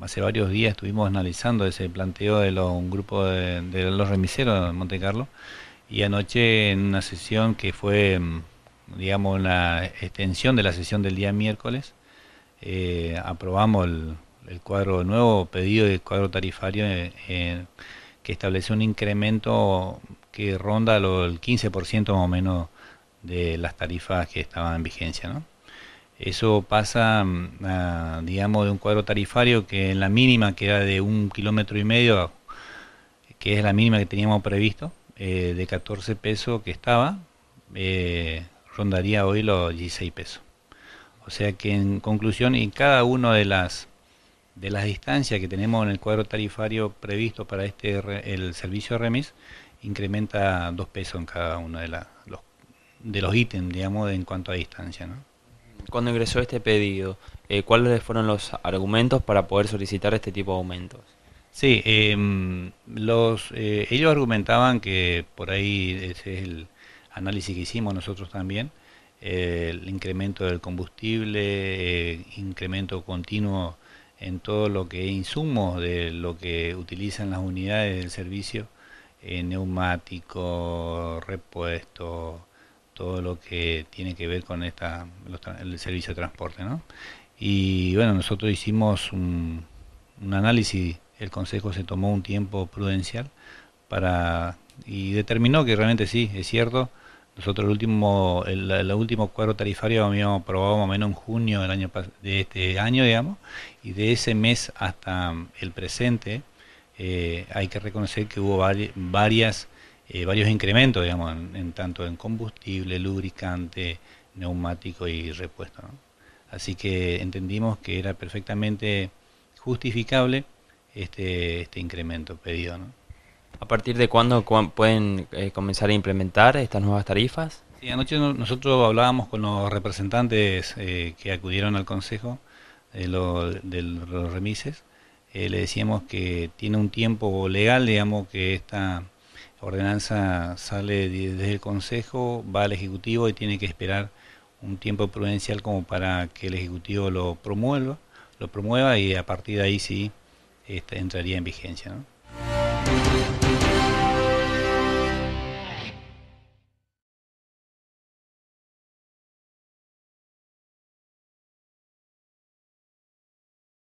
hace varios días estuvimos analizando ese planteo de un grupo de, los remiseros de Monte Carlo y anoche en una sesión que fue, mm, digamos, una extensión de la sesión del día miércoles, eh, aprobamos el, cuadro nuevo, pedido de cuadro tarifario eh, eh, que establece un incremento que ronda el 15% más o menos de las tarifas que estaban en vigencia, ¿no? Eso pasa, mm, digamos, de un cuadro tarifario que en la mínima, que era de un kilómetro y medio, que es la mínima que teníamos previsto, eh, de 14 pesos que estaba, eh, rondaría hoy los 16 pesos. O sea que en conclusión, en cada una de las de las distancias que tenemos en el cuadro tarifario previsto para este el servicio remis incrementa 2 pesos en cada uno de, los, de los ítems, digamos, en cuanto a distancia. ¿no? cuando ingresó este pedido, eh, ¿cuáles fueron los argumentos para poder solicitar este tipo de aumentos? Sí, em, los, eh, ellos argumentaban que por ahí ese es el análisis que hicimos nosotros también, eh, el incremento del combustible, incremento continuo en todo lo que es insumos de lo que utilizan las unidades del servicio, neumático, repuesto, todo lo que tiene que ver con esta, el servicio de transporte. ¿no? Y bueno, nosotros hicimos un, análisis, el Consejo se tomó un tiempo prudencial para y determinó que realmente sí, es cierto. Nosotros el último, el, último cuadro tarifario habíamos aprobado más o menos en junio del año de este año, digamos, y de ese mes hasta el presente eh, hay que reconocer que hubo varias eh, varios incrementos, digamos, en, tanto en combustible, lubricante, neumático y repuesto. Así que entendimos que era perfectamente justificable este, este incremento pedido. ¿A partir de cuándo pueden eh, comenzar a implementar estas nuevas tarifas? Sí, anoche nosotros hablábamos con los representantes eh, que acudieron al Consejo de, los remises. le decíamos que tiene un tiempo legal, digamos, que esta la ordenanza sale desde el Consejo, va al Ejecutivo y tiene que esperar un tiempo prudencial como para que el Ejecutivo lo promueva, lo promueva y a partir de ahí sí este, entraría en vigencia.